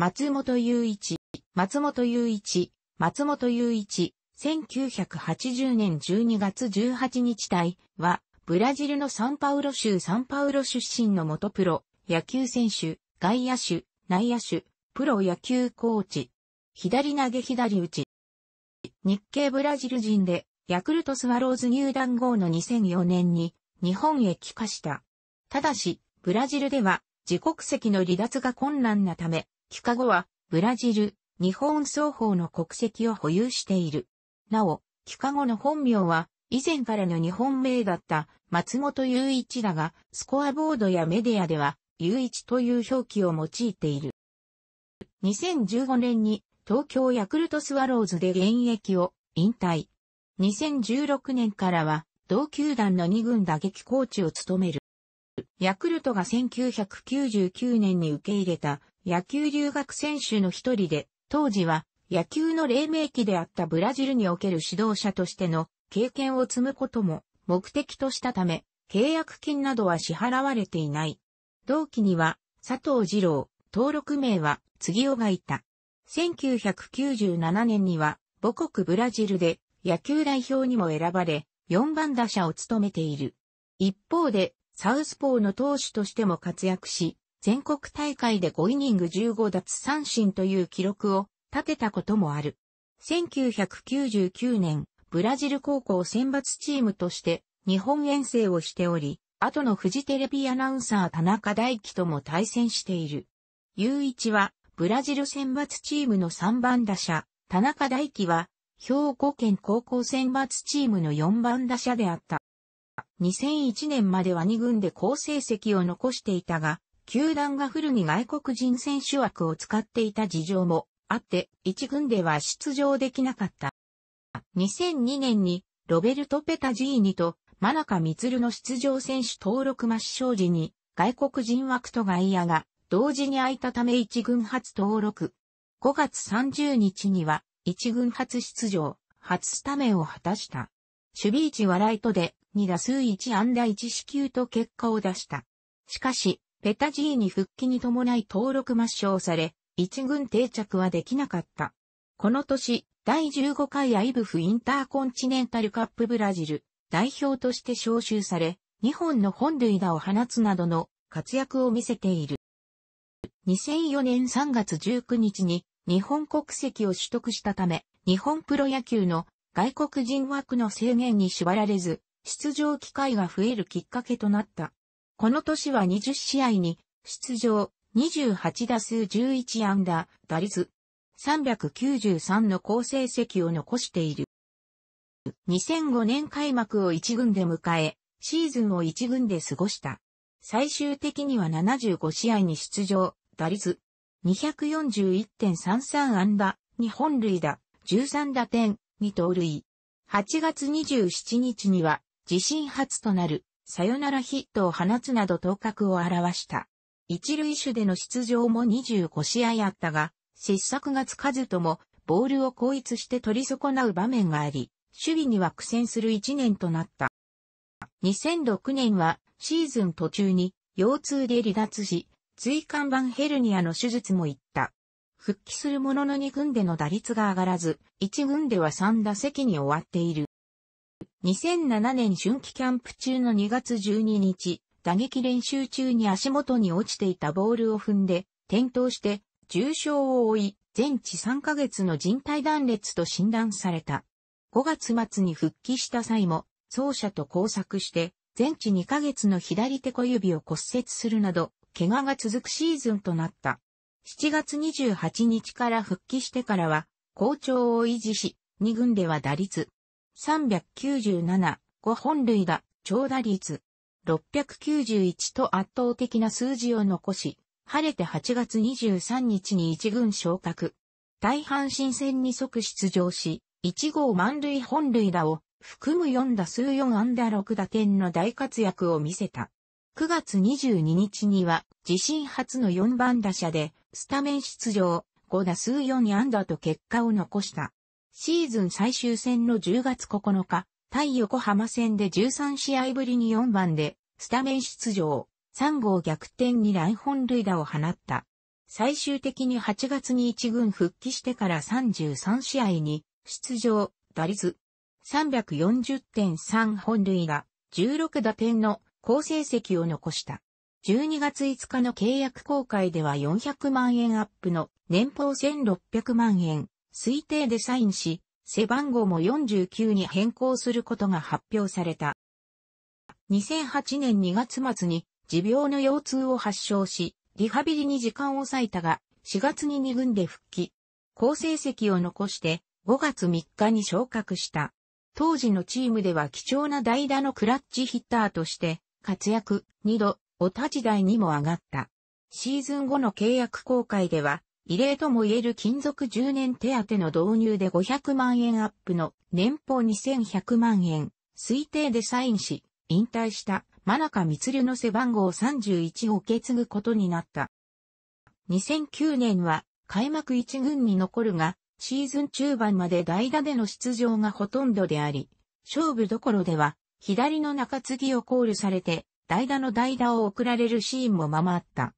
松本雄一、松本雄一、松本雄一、1980年12月18日隊は、ブラジルのサンパウロ州サンパウロ出身の元プロ、野球選手、外野手、内野手、プロ野球コーチ、左投げ左打ち。日系ブラジル人で、ヤクルトスワローズ入団後の2004年に日本へ帰化した。ただし、ブラジルでは自国籍の離脱が困難なため、キ化カゴは、ブラジル、日本双方の国籍を保有している。なお、キ化カゴの本名は、以前からの日本名だった松本雄一だが、スコアボードやメディアでは、雄一という表記を用いている。2015年に東京ヤクルトスワローズで現役を引退。2016年からは同球団の2軍打撃コーチを務める。ヤクルトが1999年に受け入れた野球留学選手の一人で、当時は野球の黎明期であったブラジルにおける指導者としての経験を積むことも目的としたため、契約金などは支払われていない。同期には佐藤二郎、登録名は次尾がいた。1997年には母国ブラジルで野球代表にも選ばれ、4番打者を務めている。一方で、サウスポーの投手としても活躍し、全国大会で5イニング15奪三振という記録を立てたこともある。1999年、ブラジル高校選抜チームとして日本遠征をしており、後のフジテレビアナウンサー田中大輝とも対戦している。雄一は、ブラジル選抜チームの3番打者、田中大輝は、兵庫県高校選抜チームの4番打者であった。2001年までは2軍で好成績を残していたが、球団が古に外国人選手枠を使っていた事情もあって、一軍では出場できなかった。2002年にロベルト・ペタジーニとマナカ・ミツルの出場選手登録抹消時に外国人枠と外野が同時に空いたため一軍初登録。5月30日には一軍初出場、初スタメンを果たした。守備位置はライトで2打数1安打1四球と結果を出した。しかし、ペタジーに復帰に伴い登録抹消され、一軍定着はできなかった。この年、第15回アイブフインターコンチネンタルカップブラジル代表として招集され、日本の本塁打を放つなどの活躍を見せている。2004年3月19日に日本国籍を取得したため、日本プロ野球の外国人枠の制限に縛られず、出場機会が増えるきっかけとなった。この年は20試合に出場、28打数11安打、打率393の好成績を残している。2005年開幕を1軍で迎え、シーズンを1軍で過ごした。最終的には75試合に出場、打率241.33安打、2本塁打、13打点、2盗塁。8月27日には自身初となるサヨナラヒットを放つなど頭角を表した。一塁手での出場も25試合あったが、失策がつかずとも、ボールを後逸して取り損なう場面があり、守備には苦戦する一年となった。2006年はシーズン途中に腰痛で離脱し、椎間板ヘルニアの手術も行った。復帰するものの2軍での打率が上がらず、1軍では3打席に終わっている。2007年春季キャンプ中の2月12日、打撃練習中に足元に落ちていたボールを踏んで、転倒して、重傷を負い、全治3ヶ月の人体断裂と診断された。5月末に復帰した際も、走者と交錯して、全治2ヶ月の左手小指を骨折するなど、怪我が続くシーズンとなった。7月28日から復帰してからは、好調を維持し、2軍では打率397、5本類打、長打率、691と圧倒的な数字を残し、晴れて8月23日に一軍昇格。大阪新戦に即出場し、1号満塁本塁打を含む4打数4安打6打点の大活躍を見せた。9月22日には自身初の4番打者でスタメン出場5打数4安打と結果を残した。シーズン最終戦の10月9日、対横浜戦で13試合ぶりに4番で、スタメン出場、3号逆転に乱本塁打を放った。最終的に8月に1軍復帰してから33試合に、出場、打率、340.3本塁打、16打点の好成績を残した。12月5日の契約公開では400万円アップの年俸1600万円、推定でサインし、背番号も49に変更することが発表された。2008年2月末に持病の腰痛を発症し、リハビリに時間を割いたが、4月に2軍で復帰。好成績を残して5月3日に昇格した。当時のチームでは貴重な代打のクラッチヒッターとして活躍2度、お立ち台にも上がった。シーズン後の契約公開では異例とも言える金属10年手当の導入で500万円アップの年俸2100万円、推定でサインし、引退した真中光の背番号31を受け継ぐことになった。2009年は開幕1軍に残るが、シーズン中盤まで代打での出場がほとんどであり、勝負どころでは左の中継ぎをコールされて、代打の代打を送られるシーンもままあった。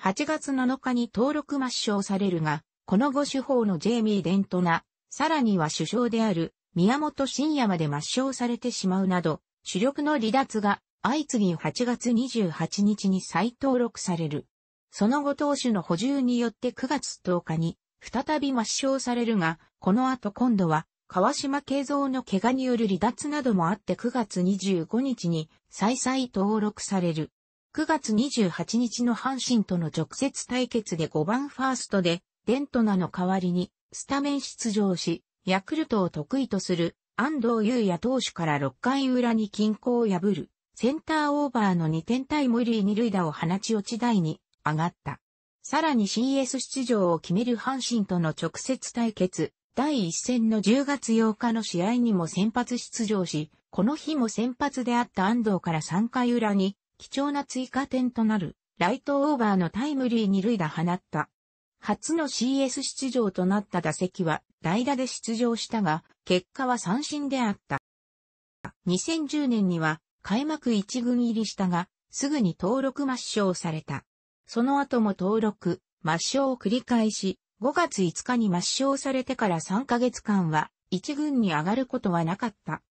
8月7日に登録抹消されるが、この後主法のジェイミー・デントナ、さらには首相である宮本慎也まで抹消されてしまうなど、主力の離脱が相次ぎ8月28日に再登録される。その後投手の補充によって9月10日に再び抹消されるが、この後今度は川島慶三の怪我による離脱などもあって9月25日に再々登録される。9月28日の阪神との直接対決で5番ファーストで、デントナの代わりに、スタメン出場し、ヤクルトを得意とする安藤優也投手から6回裏に均衡を破る、センターオーバーの2点タイムリー2塁打を放ち落ち台に上がった。さらに CS 出場を決める阪神との直接対決、第1戦の10月8日の試合にも先発出場し、この日も先発であった安藤から3回裏に貴重な追加点となる、ライトオーバーのタイムリー二塁打放った。初の CS 出場となった打席は代打で出場したが、結果は三振であった。2010年には開幕一軍入りしたが、すぐに登録抹消された。その後も登録、抹消を繰り返し、5月5日に抹消されてから3ヶ月間は一軍に上がることはなかった。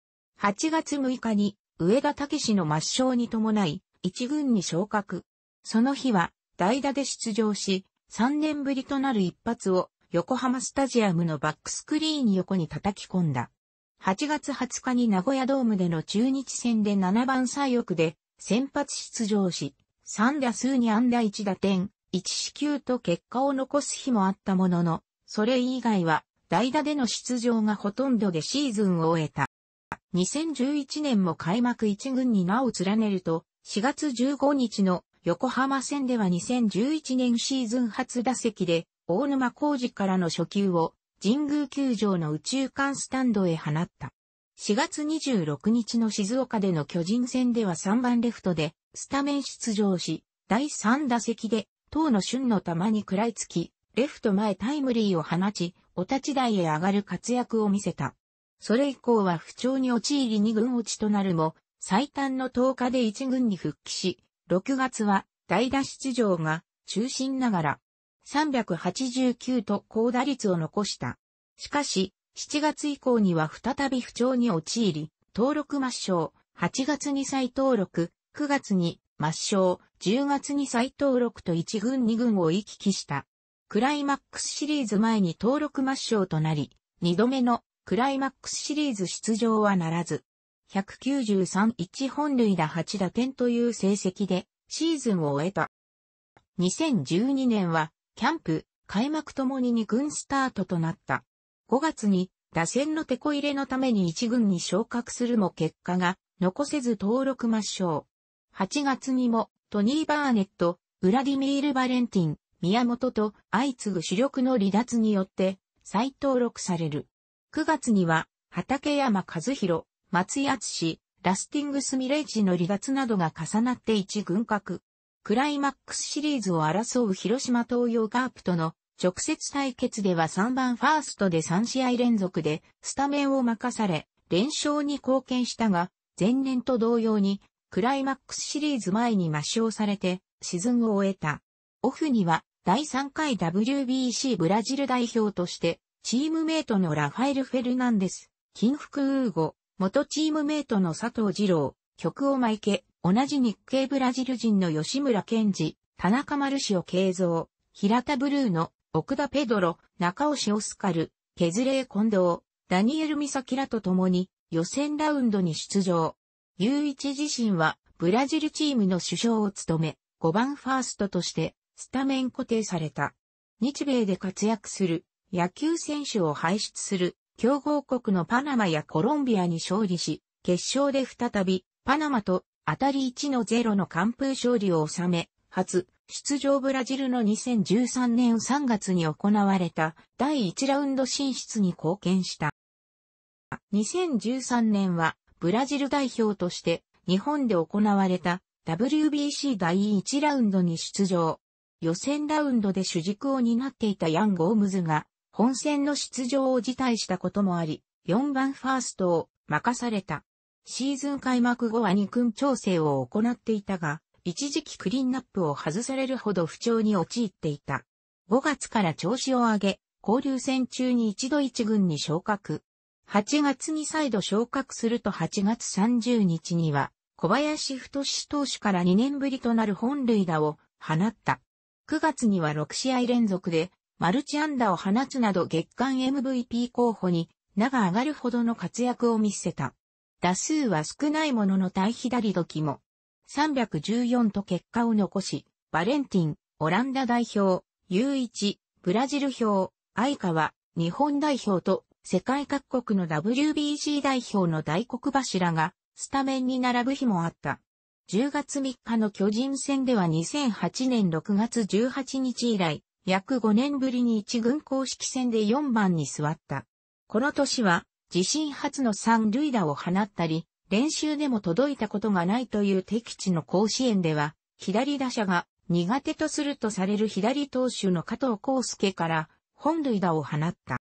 8月6日に上田武史の抹消に伴い、一軍に昇格。その日は代打で出場し、3年ぶりとなる一発を横浜スタジアムのバックスクリーン横に叩き込んだ。8月20日に名古屋ドームでの中日戦で7番最翼で先発出場し、3打数に安打1打点、1四球と結果を残す日もあったものの、それ以外は代打での出場がほとんどでシーズンを終えた。2011年も開幕1軍に名を連ねると、4月15日の横浜戦では2011年シーズン初打席で、大沼浩二からの初球を神宮球場の宇宙間スタンドへ放った。4月26日の静岡での巨人戦では3番レフトでスタメン出場し、第3打席で、当の旬の球に食らいつき、レフト前タイムリーを放ち、お立ち台へ上がる活躍を見せた。それ以降は不調に陥り2軍落ちとなるも、最短の10日で一軍に復帰し、6月は代打出場が中心ながら389と高打率を残した。しかし、7月以降には再び不調に陥り、登録抹消、8月に再登録、9月に抹消、10月に再登録と1軍2軍を行き来した。クライマックスシリーズ前に登録抹消となり、2度目のクライマックスシリーズ出場はならず、1 9 3一本塁打8打点という成績でシーズンを終えた。2012年はキャンプ、開幕ともに2軍スタートとなった。5月に打線の手こ入れのために1軍に昇格するも結果が残せず登録抹消。8月にもトニー・バーネット、ウラディミール・バレンティン、宮本と相次ぐ主力の離脱によって再登録される。9月には畠山和弘、松井敦氏、ラスティングス・ミレッジの離脱などが重なって一軍格。クライマックスシリーズを争う広島東洋カープとの直接対決では3番ファーストで3試合連続でスタメンを任され、連勝に貢献したが、前年と同様に、クライマックスシリーズ前に抹消されて、シーズンを終えた。オフには、第3回 WBC ブラジル代表として、チームメイトのラファエル・フェルナンデス、キンフク・ウーゴ、元チームメイトの佐藤二郎、曲をマイケ、同じ日系ブラジル人の吉村健二、田中丸氏を継造。平田ブルーの奥田ペドロ、中尾氏オスカル、ケズレー近藤、ダニエル・ミサキラと共に予選ラウンドに出場。雄一自身はブラジルチームの首相を務め、5番ファーストとしてスタメン固定された。日米で活躍する野球選手を輩出する強豪国のパナマやコロンビアに勝利し、決勝で再び、パナマと当たり1の0の完封勝利を収め、初、出場ブラジルの2013年3月に行われた第1ラウンド進出に貢献した。2013年はブラジル代表として日本で行われた WBC 第1ラウンドに出場。予選ラウンドで主軸を担っていたヤン・ゴームズが本戦の出場を辞退したこともあり、4番ファーストを任された。シーズン開幕後は2軍調整を行っていたが、一時期クリーンナップを外されるほど不調に陥っていた。5月から調子を上げ、交流戦中に一度一軍に昇格。8月に再度昇格すると8月30日には、小林太志投手から2年ぶりとなる本塁打を放った。9月には6試合連続でマルチ安打を放つなど月間 MVP 候補に名が上がるほどの活躍を見せた。打数は少ないものの対左時も314と結果を残し、バレンティン、オランダ代表、U1、ブラジル表、相川、日本代表と世界各国の WBC 代表の大黒柱がスタメンに並ぶ日もあった。10月3日の巨人戦では2008年6月18日以来、約5年ぶりに一軍公式戦で4番に座った。この年は、自身初の三塁打を放ったり、練習でも届いたことがないという敵地の甲子園では、左打者が苦手とするとされる左投手の加藤康介から本塁打を放った。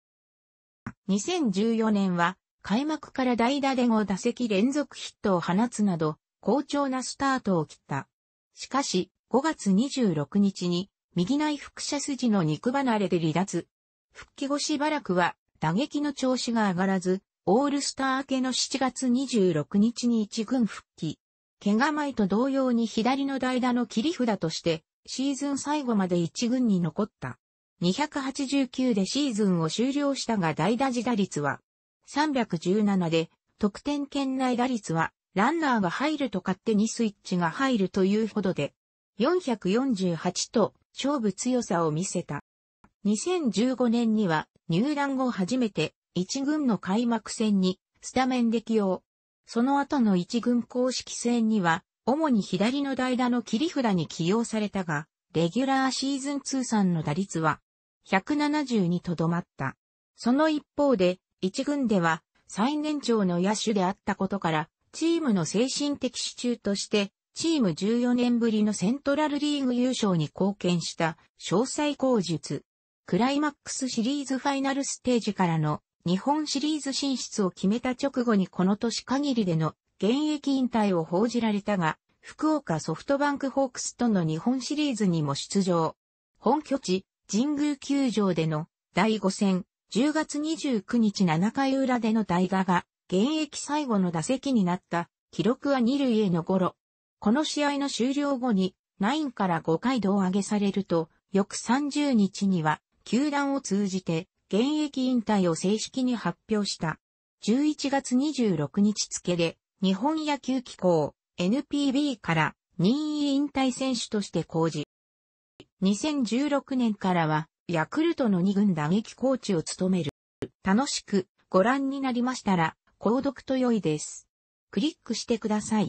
2014年は開幕から代打で5打席連続ヒットを放つなど好調なスタートを切った。しかし5月26日に右内腹斜筋の肉離れで離脱。復帰後しばらくは打撃の調子が上がらず、オールスター明けの7月26日に一軍復帰。怪我前と同様に左の代打の切り札として、シーズン最後まで一軍に残った。289でシーズンを終了したが代打時打率は317で、得点圏内打率はランナーが入ると勝手にスイッチが入るというほどで、448と勝負強さを見せた。2015年には入団後初めて一軍の開幕戦にスタメンで起用。その後の一軍公式戦には主に左の代打の切り札に起用されたが、レギュラーシーズン通算の打率は170にとどまった。その一方で一軍では最年長の野手であったことからチームの精神的支柱としてチーム14年ぶりのセントラルリーグ優勝に貢献した詳細口述。クライマックスシリーズファイナルステージからの日本シリーズ進出を決めた直後にこの年限りでの現役引退を報じられたが、福岡ソフトバンクホークスとの日本シリーズにも出場。本拠地、神宮球場での第5戦、10月29日7回裏での大河が現役最後の打席になった、記録は2塁へのゴロ。この試合の終了後に9から5回胴上げされると、翌30日には、球団を通じて、現役引退を正式に発表した。11月26日付で、日本野球機構、NPB から任意引退選手として公示。2016年からは、ヤクルトの2軍打撃コーチを務める。楽しくご覧になりましたら、購読と良いです。クリックしてください。